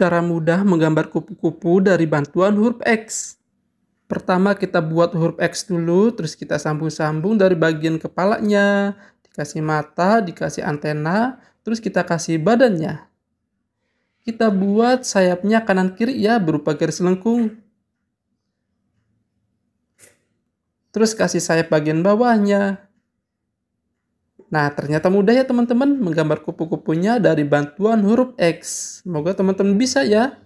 cara mudah menggambar kupu-kupu dari bantuan huruf X. Pertama kita buat huruf X dulu, terus kita sambung-sambung dari bagian kepalanya, dikasih mata, dikasih antena, terus kita kasih badannya. Kita buat sayapnya kanan kiri ya berupa garis lengkung. Terus kasih sayap bagian bawahnya, Nah, ternyata mudah ya teman-teman menggambar kupu-kupunya dari bantuan huruf X. Semoga teman-teman bisa ya.